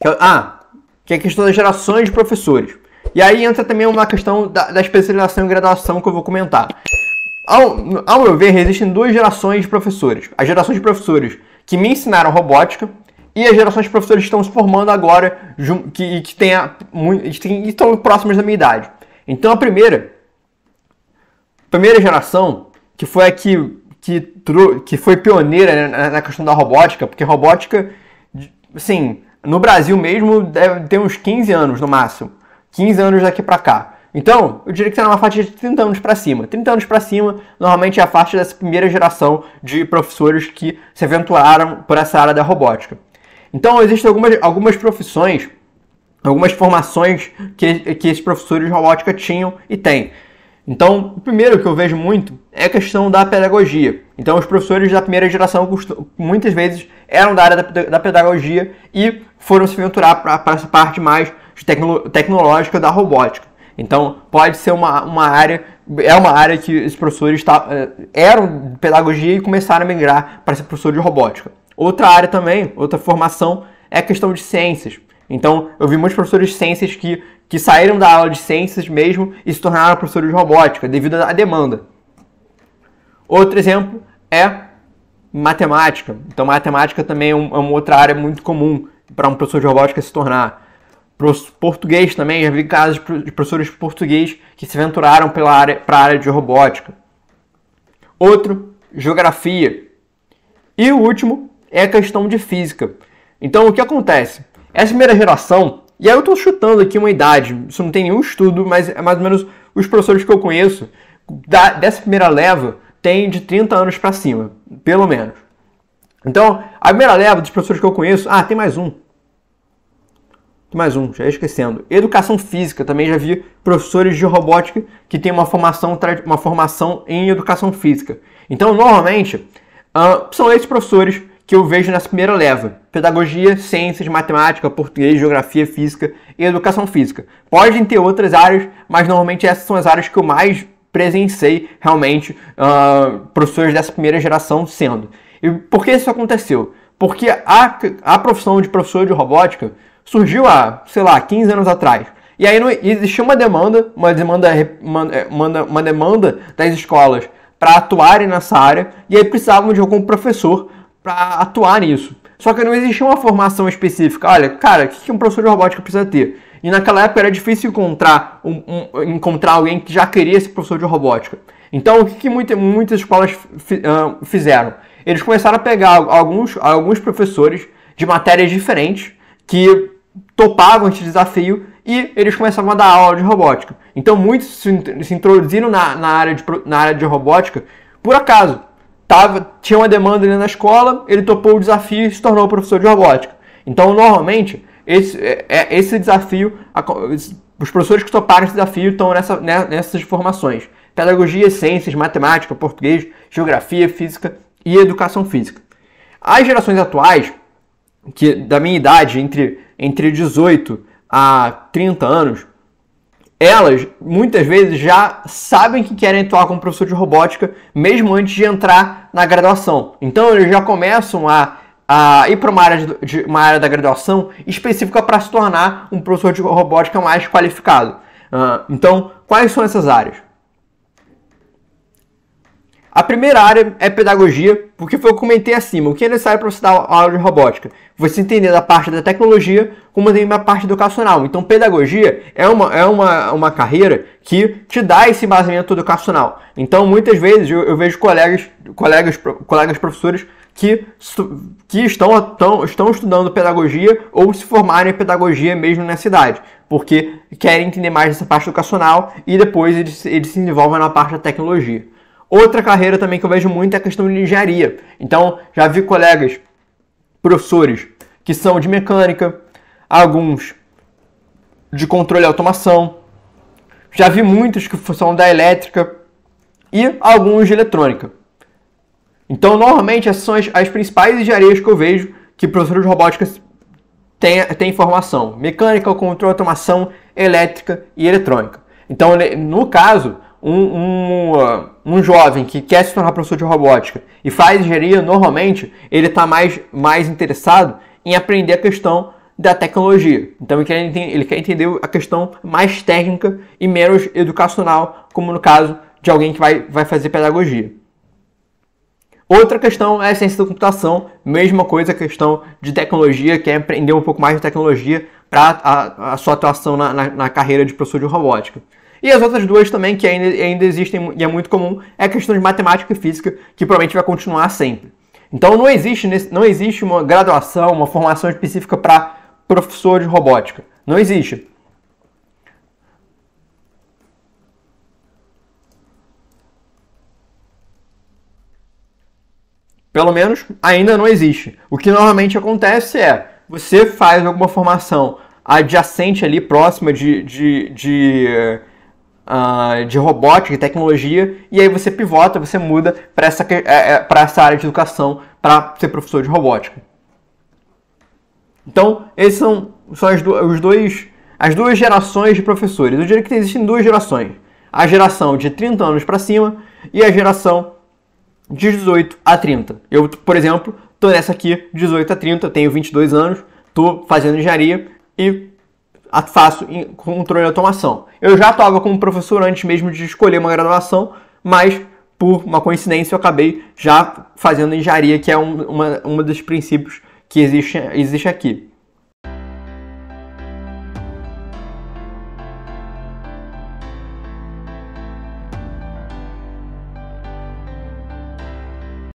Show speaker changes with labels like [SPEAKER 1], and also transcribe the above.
[SPEAKER 1] Que é ah, que é a questão das gerações de professores. E aí entra também uma questão da, da especialização e graduação que eu vou comentar. Ao, ao meu ver, existem duas gerações de professores. As gerações de professores que me ensinaram robótica, e as gerações de professores que estão se formando agora que, que, que estão próximas da minha idade. Então a primeira, primeira geração, que foi a que, que, que foi pioneira né, na, questão da robótica, porque robótica, assim, no Brasil mesmo, deve ter uns 15 anos no máximo. 15 anos daqui para cá. Então, eu diria que está uma faixa de 30 anos para cima. 30 anos para cima, normalmente é a faixa dessa primeira geração de professores que se aventuraram por essa área da robótica. Então, existem algumas, algumas profissões, algumas formações que, que esses professores de robótica tinham e têm. Então, o primeiro que eu vejo muito é a questão da pedagogia. Então, os professores da primeira geração muitas vezes eram da área da pedagogia e foram se aventurar para essa parte mais tecno, tecnológica da robótica. Então, pode ser uma, uma área, é uma área que os professores tá, eram de pedagogia e começaram a migrar para ser professor de robótica. Outra área também, outra formação, é a questão de ciências. Então, eu vi muitos professores de ciências que, que saíram da aula de ciências mesmo e se tornaram professores de robótica devido à demanda. Outro exemplo é matemática. Então, matemática também é, é uma outra área muito comum para um professor de robótica se tornar. Português também, já vi casos de professores de português que se aventuraram pela área, para a área de robótica. Outro, geografia. E o último é a questão de física. Então, o que acontece? Essa é primeira geração, e aí eu estou chutando aqui uma idade, isso não tem nenhum estudo, mas é mais ou menos os professores que eu conheço, da, dessa primeira leva, tem de 30 anos para cima, pelo menos. Então, a primeira leva dos professores que eu conheço, ah, tem mais um. Tem mais um, já ia esquecendo. Educação física, também já vi professores de robótica que têm uma formação, uma formação em educação física. Então, normalmente, uh, são esses professores que eu vejo nessa primeira leva: pedagogia, ciências, matemática, português, geografia, física e educação física. Podem ter outras áreas, mas normalmente essas são as áreas que eu mais presenciei realmente uh, professores dessa primeira geração sendo. E por que isso aconteceu? Porque a, a profissão de professor de robótica surgiu há, sei lá, 15 anos atrás. E aí não, existia uma demanda, uma demanda, uma, uma demanda das escolas para atuarem nessa área, e aí precisavam de algum professor para atuar nisso. Só que não existia uma formação específica. Olha, cara, o que um professor de robótica precisa ter? E naquela época era difícil encontrar, um, um, encontrar alguém que já queria ser professor de robótica. Então, o que, que muitas escolas ah, fizeram? Eles começaram a pegar alguns, alguns professores de matérias diferentes que topavam esse desafio e eles começavam a dar aula de robótica. Então, muitos se, se introduziram na, na, área de, na área de robótica por acaso tava, tinha uma demanda ali na escola, ele topou o desafio e se tornou professor de robótica. Então, normalmente, esse, é, é esse desafio, a, os professores que toparam esse desafio estão nessa, né, nessas formações. Pedagogia, ciências, matemática, português, geografia, física e educação física. As gerações atuais, que da minha idade, entre, entre 18 a 30 anos, elas muitas vezes já sabem que querem atuar como professor de robótica mesmo antes de entrar na graduação. Então eles já começam a, a ir para uma área, uma área da graduação específica para se tornar um professor de robótica mais qualificado. Uh, então, quais são essas áreas? A primeira área é pedagogia, porque foi o que eu comentei acima, o que é necessário para você dar aula de robótica. Você entender da parte da tecnologia, como também a parte educacional. Então, pedagogia é uma, é uma, uma carreira que te dá esse embasamento educacional. Então, muitas vezes eu, eu vejo colegas, colegas, colegas professores que, que estão, estão, estão estudando pedagogia ou se formarem em pedagogia mesmo na cidade, porque querem entender mais essa parte educacional e depois eles, eles se envolvem na parte da tecnologia. Outra carreira também que eu vejo muito é a questão de engenharia. Então, já vi colegas, professores, que são de mecânica, alguns de controle e automação, já vi muitos que são da elétrica e alguns de eletrônica. Então, normalmente, essas são as, as principais engenharias que eu vejo que professores de robótica têm, têm formação. Mecânica, controle, automação, elétrica e eletrônica. Então, no caso, um, um, um, jovem que quer se tornar professor de robótica e faz engenharia, normalmente ele está mais, mais interessado em aprender a questão da tecnologia. Então ele quer, entender, ele quer entender a questão mais técnica e menos educacional, como no caso de alguém que vai, vai fazer pedagogia. Outra questão é a ciência da computação, mesma coisa a questão de tecnologia, que é aprender um pouco mais de tecnologia para a, a, sua atuação na, na, na carreira de professor de robótica. E as outras duas também, que ainda, ainda existem e é muito comum, é a questão de matemática e física, que provavelmente vai continuar sempre. Então não existe, não existe uma graduação, uma formação específica para professor de robótica. Não existe. Pelo menos ainda não existe. O que normalmente acontece é você faz alguma formação adjacente ali, próxima de, de, de uh, de robótica e tecnologia, e aí você pivota, você muda para essa, é, é, essa área de educação para ser professor de robótica. Então, esses são, são as, do, os dois, as duas gerações de professores. Eu diria que existem duas gerações. A geração de 30 anos para cima e a geração de 18 a 30. Eu, por exemplo, estou nessa aqui, 18 a 30, tenho 22 anos, estou fazendo engenharia e faço em controle de automação. Eu já estava como professor antes mesmo de escolher uma graduação, mas por uma coincidência eu acabei já fazendo engenharia, que é um, uma, uma dos princípios que existe, existe aqui.